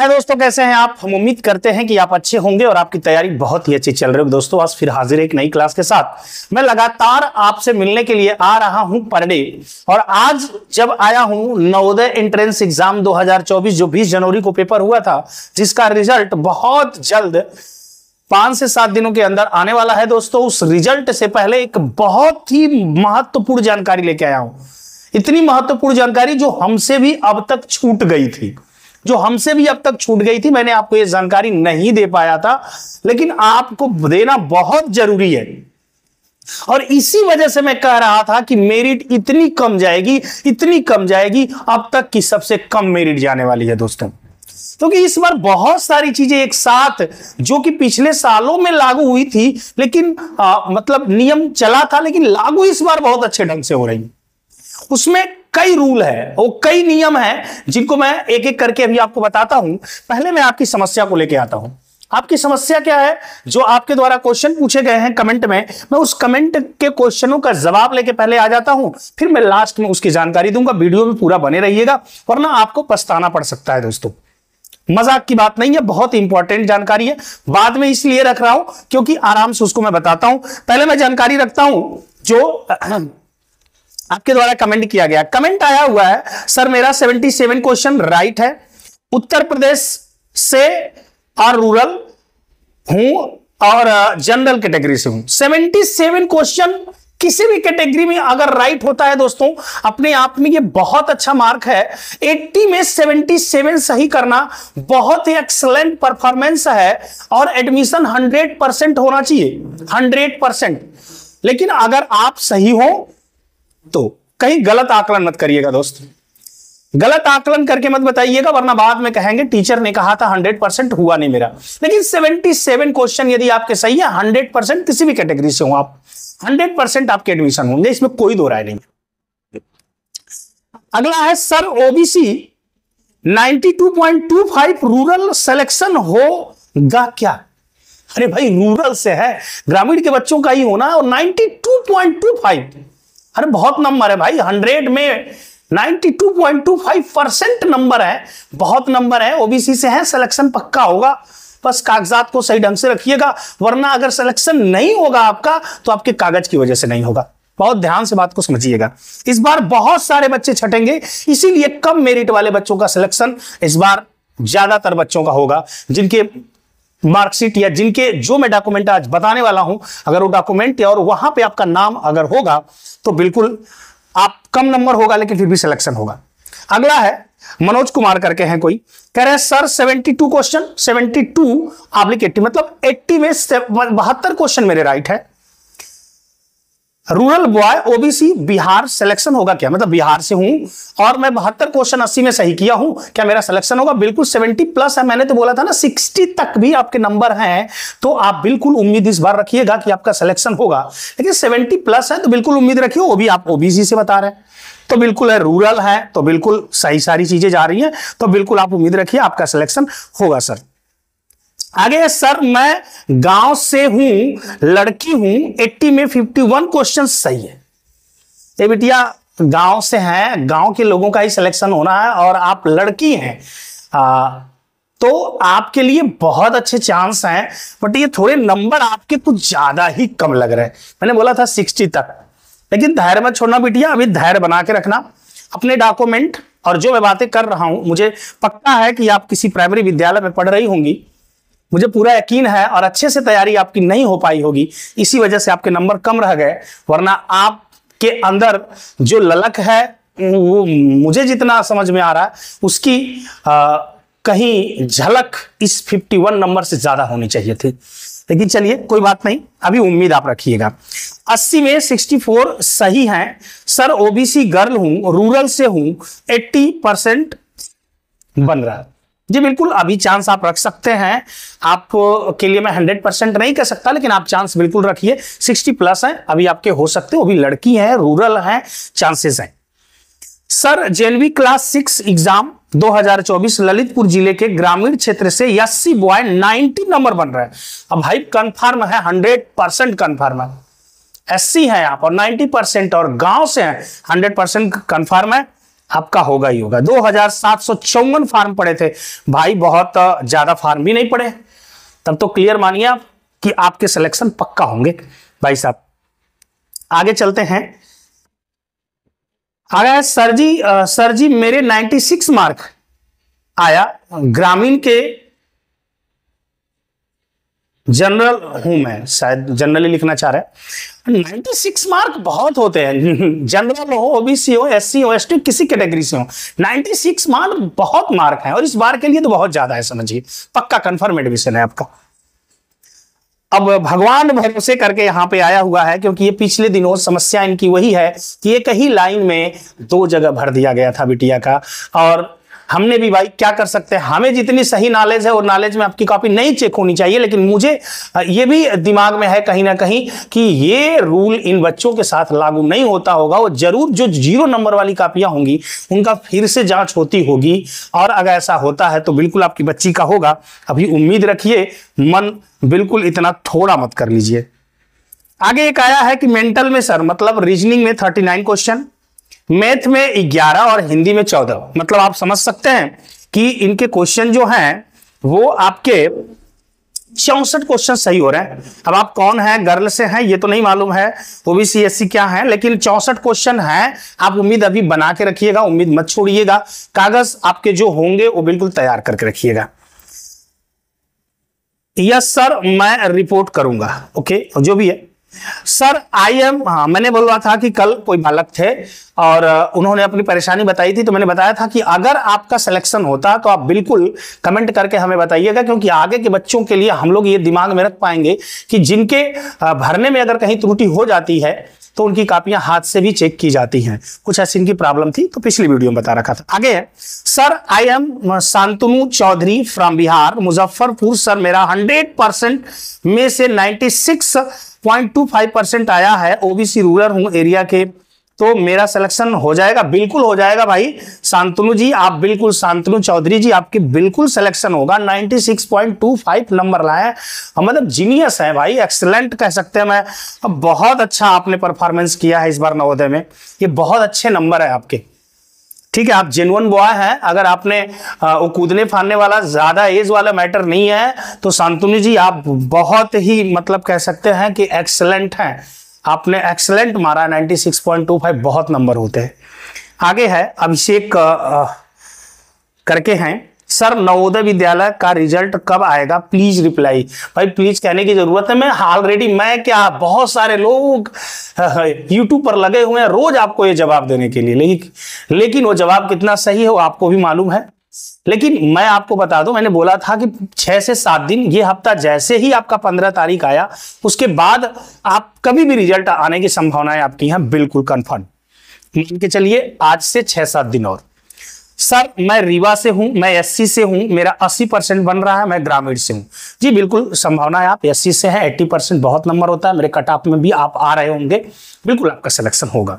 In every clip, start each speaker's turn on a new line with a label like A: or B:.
A: है दोस्तों कैसे हैं आप हम उम्मीद करते हैं कि आप अच्छे होंगे और आपकी तैयारी बहुत ही अच्छी चल रही होगी दोस्तों आज फिर हाजिर एक नई क्लास के साथ मैं लगातार आपसे मिलने के लिए आ रहा हूं पर डे और आज जब आया हूं नवोदय एंट्रेंस एग्जाम 2024 जो 20 जनवरी को पेपर हुआ था जिसका रिजल्ट बहुत जल्द पांच से सात दिनों के अंदर आने वाला है दोस्तों उस रिजल्ट से पहले एक बहुत ही महत्वपूर्ण जानकारी लेके आया हूं इतनी महत्वपूर्ण जानकारी जो हमसे भी अब तक छूट गई थी जो हमसे भी अब तक छूट गई थी मैंने आपको यह जानकारी नहीं दे पाया था लेकिन आपको देना बहुत जरूरी है और इसी वजह से मैं कह रहा था कि मेरिट इतनी कम जाएगी इतनी कम जाएगी अब तक की सबसे कम मेरिट जाने वाली है दोस्तों क्योंकि तो इस बार बहुत सारी चीजें एक साथ जो कि पिछले सालों में लागू हुई थी लेकिन आ, मतलब नियम चला था लेकिन लागू इस बार बहुत अच्छे ढंग से हो रही उसमें कई रूल है वो कई नियम है जिनको मैं एक एक करके अभी आपको बताता हूं पहले मैं आपकी समस्या को लेकर आता हूं आपकी समस्या क्या है जो आपके द्वारा क्वेश्चन पूछे गए हैं कमेंट में मैं उस कमेंट के क्वेश्चनों का जवाब लेके पहले आ जाता हूं फिर मैं लास्ट में उसकी जानकारी दूंगा वीडियो में पूरा बने रहिएगा वरना आपको पछताना पड़ सकता है दोस्तों मजाक की बात नहीं है बहुत इंपॉर्टेंट जानकारी है बाद में इसलिए रख रहा हूं क्योंकि आराम से उसको मैं बताता हूं पहले मैं जानकारी रखता हूं जो आपके द्वारा कमेंट किया गया कमेंट आया हुआ है सर मेरा 77 क्वेश्चन राइट है उत्तर प्रदेश से और रूरल हूं और जनरल कैटेगरी से हूं 77 क्वेश्चन किसी भी कैटेगरी में अगर राइट होता है दोस्तों अपने आप में ये बहुत अच्छा मार्क है 80 में 77 सही करना बहुत ही एक्सलेंट परफॉर्मेंस है और एडमिशन 100 परसेंट होना चाहिए 100 परसेंट लेकिन अगर आप सही हो तो कहीं गलत आकलन मत करिएगा दोस्त गलत आकलन करके मत बताइएगा वरना बाद में कहेंगे टीचर ने कहा था 100 परसेंट हुआ नहीं मेरा लेकिन 77 क्वेश्चन यदि आपके सही है 100 परसेंट किसी भी कैटेगरी से हो आप 100 परसेंट आपके एडमिशन होंगे इसमें कोई दो राय नहीं अगला है सर ओबीसी 92.25 रूरल सिलेक्शन होगा क्या अरे भाई रूरल से है ग्रामीण के बच्चों का ही होना और नाइनटी अरे बहुत नंबर है भाई हंड्रेड में 92.25 परसेंट नंबर है बहुत नंबर है ओबीसी से है सिलेक्शन पक्का होगा बस कागजात को सही ढंग से रखिएगा वरना अगर सिलेक्शन नहीं होगा आपका तो आपके कागज की वजह से नहीं होगा बहुत ध्यान से बात को समझिएगा इस बार बहुत सारे बच्चे छटेंगे इसीलिए कम मेरिट वाले बच्चों का सिलेक्शन इस बार ज्यादातर बच्चों का होगा जिनके मार्कशीट या जिनके जो मैं डॉक्यूमेंट आज बताने वाला हूं अगर वो डॉक्यूमेंट और वहां पे आपका नाम अगर होगा तो बिल्कुल आप कम नंबर होगा लेकिन फिर भी सिलेक्शन होगा अगला है मनोज कुमार करके हैं कोई कह रहे हैं सर 72 क्वेश्चन 72 टू एट्टी मतलब 80 में बहत्तर क्वेश्चन मेरे राइट है rural boy OBC Bihar selection होगा क्या मतलब बिहार से हूं और मैं बहत्तर क्वेश्चन अस्सी में सही किया हूं क्या मेरा सिलेक्शन होगा बिल्कुल सेवेंटी प्लस है मैंने तो बोला था ना सिक्सटी तक भी आपके नंबर हैं तो आप बिल्कुल उम्मीद इस बार रखिएगा कि आपका सिलेक्शन होगा लेकिन सेवेंटी प्लस है तो बिल्कुल उम्मीद रखिए वो भी आप ओबीसी से बता रहे हैं तो बिल्कुल है रूरल है तो बिल्कुल सही सारी चीजें जा रही हैं तो बिल्कुल आप उम्मीद रखिए आपका सिलेक्शन होगा सर आगे सर मैं गांव से हूं लड़की हूं 80 में 51 क्वेश्चन सही है ये बिटिया गांव से हैं गांव के लोगों का ही सिलेक्शन होना है और आप लड़की हैं आ, तो आपके लिए बहुत अच्छे चांस हैं बट ये थोड़े नंबर आपके कुछ ज्यादा ही कम लग रहे हैं मैंने बोला था सिक्सटी तक लेकिन धैर्य मत छोड़ना बिटिया अभी धैर्य बना के रखना अपने डॉक्यूमेंट और जो मैं बातें कर रहा हूं मुझे पक्का है कि आप किसी प्राइमरी विद्यालय में पढ़ रही होंगी मुझे पूरा यकीन है और अच्छे से तैयारी आपकी नहीं हो पाई होगी इसी वजह से आपके नंबर कम रह गए वरना आपके अंदर जो ललक है वो मुझे जितना समझ में आ रहा है उसकी आ, कहीं झलक इस 51 नंबर से ज्यादा होनी चाहिए थी लेकिन चलिए कोई बात नहीं अभी उम्मीद आप रखिएगा 80 में 64 सही हैं सर ओबीसी गर्ल हूं रूरल से हूं 80 परसेंट बन रहा है जी बिल्कुल अभी चांस आप रख सकते हैं आप के लिए मैं हंड्रेड परसेंट नहीं कह सकता लेकिन आप चांस बिल्कुल रखिए सिक्सटी प्लस हैं अभी आपके हो सकते हो अभी लड़की है रूरल है चांसेस हैं sir JNV class six exam 2024 Lalitpur जिले के ग्रामीण क्षेत्र से यस्सी बॉय 90 नंबर बन रहे हैं अब भाई कन्फर्म है 100 परसेंट कन्फर्म है एससी है आप और 90 परसेंट और गांव से हैं 100 परसेंट कन्फर्म है आपका होगा ही होगा दो हजार सात सौ चौवन फार्म पड़े थे भाई बहुत ज्यादा फार्म भी नहीं पड़े तब तो क्लियर मानिए आप कि आपके सिलेक्शन पक्का होंगे भाई साहब आगे चलते हैं आ गया सर जी सर जी मेरे 96 मार्क आया ग्रामीण के जनरल हूं मैं शायद जनरली लिखना चाह रहा है 96 मार्क बहुत होते हैं जनरल हो ओबीसी हो एससी हो एसटी किसी कैटेगरी से हो 96 मार्क बहुत मार्क है और इस बार के लिए तो बहुत ज्यादा है समझिए पक्का कंफर्म एडमिशन है आपका अब भगवान भरोसे करके यहाँ पे आया हुआ है क्योंकि ये पिछले दिनों समस्या इनकी वही है कि एक ही लाइन में दो जगह भर दिया गया था बिटिया का और हमने भी भाई क्या कर सकते हैं हमें जितनी सही नॉलेज है और नॉलेज में आपकी कॉपी नहीं चेक होनी चाहिए लेकिन मुझे ये भी दिमाग में है कहीं ना कहीं कि ये रूल इन बच्चों के साथ लागू नहीं होता होगा और जरूर जो जीरो नंबर वाली कापियां होंगी उनका फिर से जांच होती होगी और अगर ऐसा होता है तो बिल्कुल आपकी बच्ची का होगा अभी उम्मीद रखिए मन बिल्कुल इतना थोड़ा मत कर लीजिए आगे एक आया है कि मेंटल में सर मतलब रीजनिंग में नाइन क्वेश्चन मैथ में ग्यारह और हिंदी में चौदह मतलब आप समझ सकते हैं कि इनके क्वेश्चन जो हैं वो आपके चौसठ क्वेश्चन सही हो रहे हैं अब आप कौन है गर्ल से हैं ये तो नहीं मालूम है ओबीसी एस e क्या है लेकिन चौसठ क्वेश्चन है आप उम्मीद अभी बना के रखिएगा उम्मीद मत छोड़िएगा कागज आपके जो होंगे वो बिल्कुल तैयार करके रखिएगा यस सर मैं रिपोर्ट करूंगा ओके जो भी है सर आई एम हाँ मैंने बोला था कि कल कोई बालक थे और उन्होंने अपनी परेशानी बताई थी तो मैंने बताया था कि अगर आपका सिलेक्शन होता तो आप बिल्कुल कमेंट करके हमें बताइएगा क्योंकि आगे के बच्चों के लिए हम लोग ये दिमाग में रख पाएंगे कि जिनके भरने में अगर कहीं त्रुटि हो जाती है तो उनकी कापियां हाथ से भी चेक की जाती हैं कुछ ऐसी इनकी प्रॉब्लम थी तो पिछली वीडियो में बता रखा था आगे है sir I am Shantanu Chaudhary from Bihar Muzaffarpur sir मेरा हंड्रेड परसेंट में से ninety six point two five percent आया है ओबीसी रूरल एरिया के तो मेरा सिलेक्शन हो जाएगा बिल्कुल हो जाएगा भाई शांतनु जी आप बिल्कुल शांतनु चौधरी जी आपकी बिल्कुल सिलेक्शन होगा 96.25 नंबर लाए हम मतलब जीनियस है भाई एक्सलेंट कह सकते हैं मैं अब बहुत अच्छा आपने परफॉर्मेंस किया है इस बार नवोदय में ये बहुत अच्छे नंबर है आपके ठीक है आप जेनुअन बॉय हैं अगर आपने वो कूदने फाड़ने वाला ज्यादा एज वाला मैटर नहीं है तो शांतनु जी आप बहुत ही मतलब कह सकते हैं कि एक्सलेंट हैं आपने एक्सलेंट मारा 96.25 बहुत नंबर होते हैं आगे है अभिषेक करके हैं सर नवोदय विद्यालय का रिजल्ट कब आएगा प्लीज रिप्लाई भाई प्लीज कहने की जरूरत है मैं ऑलरेडी मैं क्या बहुत सारे लोग यूट्यूब पर लगे हुए हैं रोज आपको ये जवाब देने के लिए लेकिन वो जवाब कितना सही है वो आपको भी मालूम है लेकिन मैं आपको बता दूं मैंने बोला था कि छह से सात दिन ये हफ्ता जैसे ही आपका पंद्रह तारीख आया उसके बाद आप कभी भी रिजल्ट आने की संभावनाएं आपकी यहां बिल्कुल कंफर्म मान के चलिए आज से छह सात दिन और सर मैं रीवा से हूं मैं एससी से हूं मेरा 80 परसेंट बन रहा है मैं ग्रामीण से हूं जी बिल्कुल संभावना है आप एससी से है 80 परसेंट बहुत नंबर होता है मेरे कट ऑफ में भी आप आ रहे होंगे बिल्कुल आपका सिलेक्शन होगा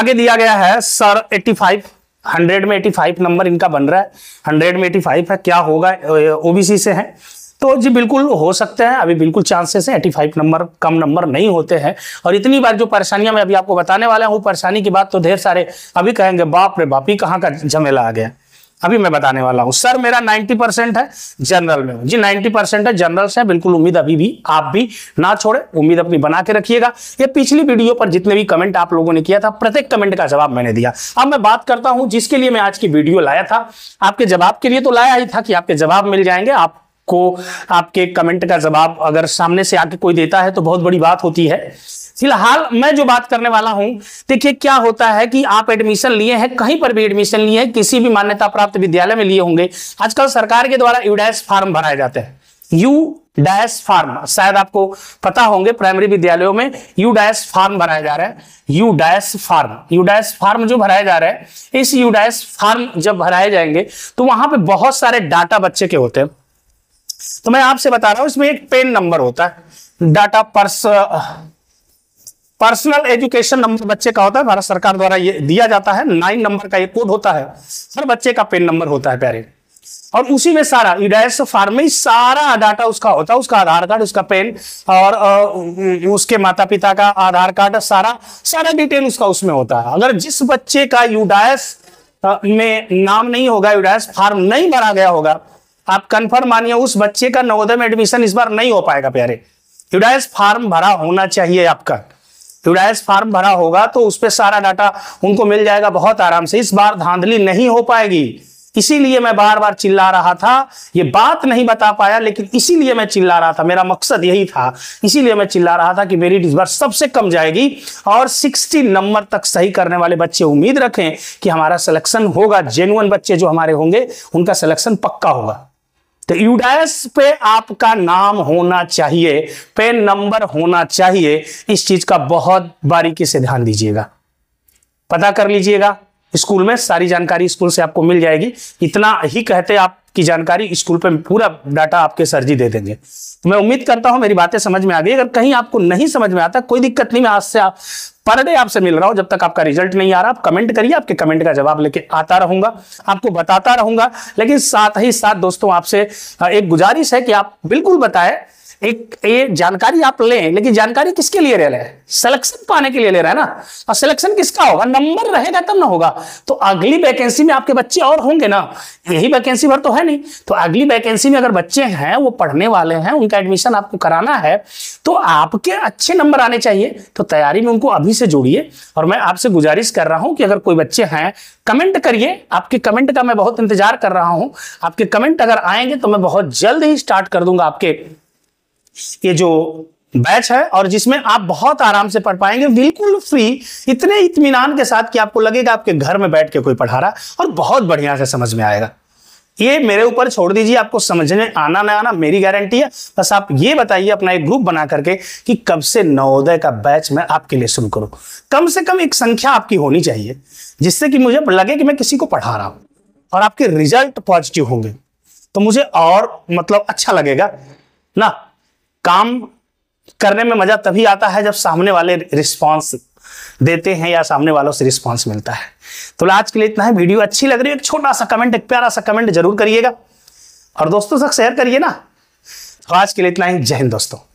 A: आगे दिया गया है सर 85 हंड्रेड में एटी फाइव नंबर इनका बन रहा है हंड्रेड में एटी फाइव है क्या होगा ओबीसी से है तो जी बिल्कुल हो सकते हैं अभी बिल्कुल चांसेस है एटी फाइव नंबर कम नंबर नहीं होते हैं और इतनी बार जो परेशानियां मैं अभी आपको बताने वाला हूँ परेशानी की बात तो ढेर सारे अभी कहेंगे बाप रे बापी कहाँ का झमेला आ गया अभी मैं बताने वाला हूं सर मेरा 90 परसेंट है जनरल में हूं जी 90 परसेंट है जनरल से बिल्कुल उम्मीद अभी भी आप भी ना छोड़े उम्मीद अपनी बना के रखिएगा ये पिछली वीडियो पर जितने भी कमेंट आप लोगों ने किया था प्रत्येक कमेंट का जवाब मैंने दिया अब मैं बात करता हूं जिसके लिए मैं आज की वीडियो लाया था आपके जवाब के लिए तो लाया ही था कि आपके जवाब मिल जाएंगे आप को आपके कमेंट का जवाब अगर सामने से आके कोई देता है तो बहुत बड़ी बात होती है फिलहाल मैं जो बात करने वाला हूं देखिए क्या होता है कि आप एडमिशन लिए हैं कहीं पर भी एडमिशन लिए हैं किसी भी मान्यता प्राप्त विद्यालय में लिए होंगे आजकल सरकार के द्वारा यूडैश फार्म भराए जाते हैं यू डैश फार्म शायद आपको पता होंगे प्राइमरी विद्यालयों में यू डैश फार्म भराया जा रहा है U dash form U dash form जो भराया जा रहा है इस यू डैश फार्म जब भराए जाएंगे तो वहां पे बहुत सारे डाटा बच्चे के होते हैं तो मैं आपसे बता रहा हूं इसमें एक पेन नंबर होता है data pers personal education number बच्चे का होता है भारत सरकार द्वारा ये दिया जाता है नाइन नंबर का ये कोड होता है हर बच्चे का पेन नंबर होता है प्यारे और उसी में सारा इडाइस e फार्म सारा डाटा उसका होता है उसका आधार कार्ड उसका पेन और आ, उसके माता पिता का आधार कार्ड सारा सारा डिटेल उसका उसमें होता है अगर जिस बच्चे का यूडायस e में नाम नहीं होगा यूडायस e फार्म नहीं भरा गया होगा आप कंफर्म मानिए उस बच्चे का नवोदय में एडमिशन इस बार नहीं हो पाएगा प्यारे यूडायस फार्म भरा होना चाहिए आपका यूडायस फार्म भरा होगा तो उस पर सारा डाटा उनको मिल जाएगा बहुत आराम से इस बार धांधली नहीं हो पाएगी इसीलिए मैं बार बार चिल्ला रहा था ये बात नहीं बता पाया लेकिन इसीलिए मैं चिल्ला रहा था मेरा मकसद यही था इसीलिए मैं चिल्ला रहा था कि मेरी इस बार सबसे कम जाएगी और 60 नंबर तक सही करने वाले बच्चे उम्मीद रखें कि हमारा सिलेक्शन होगा जेनुअन बच्चे जो हमारे होंगे उनका सिलेक्शन पक्का होगा तो यूडैस पे आपका नाम होना चाहिए पेन नंबर होना चाहिए इस चीज का बहुत बारीकी से ध्यान दीजिएगा पता कर लीजिएगा स्कूल में सारी जानकारी स्कूल से आपको मिल जाएगी इतना ही कहते आप की जानकारी स्कूल पे पूरा डाटा आपके सर जी दे देंगे तो मैं उम्मीद करता हूं मेरी बातें समझ में आ गई अगर कहीं आपको नहीं समझ में आता कोई दिक्कत नहीं मैं आज से आप पर डे आपसे मिल रहा हूं जब तक आपका रिजल्ट नहीं आ रहा आप कमेंट करिए आपके कमेंट का जवाब लेके आता रहूंगा आपको बताता रहूंगा लेकिन साथ ही साथ दोस्तों आपसे एक गुजारिश है कि आप बिल्कुल बताएं एक ये जानकारी आप लें लेकिन जानकारी किसके लिए ले रहे हैं सिलेक्शन पाने के लिए ले रहे हैं ना और सिलेक्शन किसका होगा नंबर रहेगा तब ना होगा तो अगली वैकेंसी में आपके बच्चे और होंगे ना यही वैकेंसी भर तो है नहीं तो अगली वैकेंसी में अगर बच्चे हैं वो पढ़ने वाले हैं उनका एडमिशन आपको कराना है तो आपके अच्छे नंबर आने चाहिए तो तैयारी में उनको अभी से जोड़िए और मैं आपसे गुजारिश कर रहा हूं कि अगर कोई बच्चे हैं कमेंट करिए आपके कमेंट का मैं बहुत इंतजार कर रहा हूं आपके कमेंट अगर आएंगे तो मैं बहुत जल्द ही स्टार्ट कर दूंगा आपके ये जो बैच है और जिसमें आप बहुत आराम से पढ़ पाएंगे बिल्कुल फ्री इतने इतमान के साथ कि आपको लगेगा आपके घर में बैठ के कोई पढ़ा रहा और बहुत बढ़िया से समझ में आएगा ये मेरे ऊपर छोड़ दीजिए आपको समझने आना ना आना मेरी गारंटी है बस आप ये बताइए अपना एक ग्रुप बना करके कि कब से नवोदय का बैच मैं आपके लिए शुरू करूं कम से कम एक संख्या आपकी होनी चाहिए जिससे कि मुझे लगे कि मैं किसी को पढ़ा रहा हूं और आपके रिजल्ट पॉजिटिव होंगे तो मुझे और मतलब अच्छा लगेगा ना काम करने में मजा तभी आता है जब सामने वाले रिस्पॉन्स देते हैं या सामने वालों से रिस्पॉन्स मिलता है तो आज के लिए इतना है वीडियो अच्छी लग रही है एक छोटा सा कमेंट एक प्यारा सा कमेंट जरूर करिएगा और दोस्तों तक शेयर करिए ना तो आज के लिए इतना ही जय हिंद दोस्तों